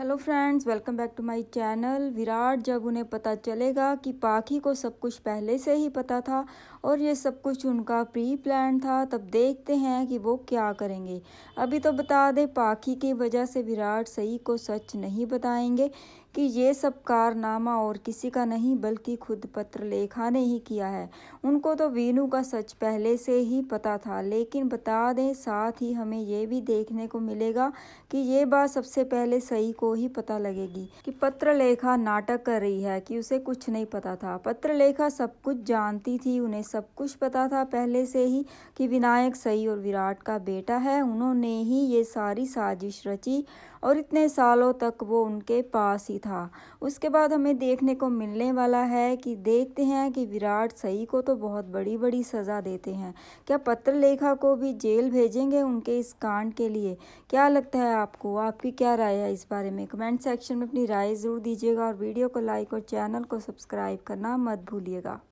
hello friends welcome back to my channel Virat जब उन्हें पता चलेगा कि पाखी को सब कुछ पहले से ही पता था और ये सब कुछ उनका प्री प्लान था तब देखते हैं कि वो क्या करेंगे अभी तो बता दें पाखी की वजह से विराट सही को सच नहीं बताएंगे कि ये सब कारनामा और किसी का नहीं बल्कि खुद पत्र लेखा ने ही किया है उनको तो वीनू का सच पहले से ही पता था लेकिन बता दें साथ ही हमें ये भी देखने को मिलेगा कि ये बात सबसे पहले सही को को ही पता लगेगी कि पत्रलेखा नाटक कर रही है कि उसे कुछ नहीं पता था पत्रलेखा सब कुछ जानती थी उन्हें सब कुछ पता था पहले से ही कि विनायक सही और विराट का बेटा है उन्होंने ही ये सारी साजिश रची और इतने सालों तक वो उनके पास ही था उसके बाद हमें देखने को मिलने वाला है कि देखते हैं कि विराट सही को तो बहुत बड़ी बड़ी सज़ा देते हैं क्या पत्रलेखा को भी जेल भेजेंगे उनके इस कांड के लिए क्या लगता है आपको आपकी क्या राय है इस बारे में हमें कमेंट सेक्शन में अपनी राय ज़रूर दीजिएगा और वीडियो को लाइक और चैनल को सब्सक्राइब करना मत भूलिएगा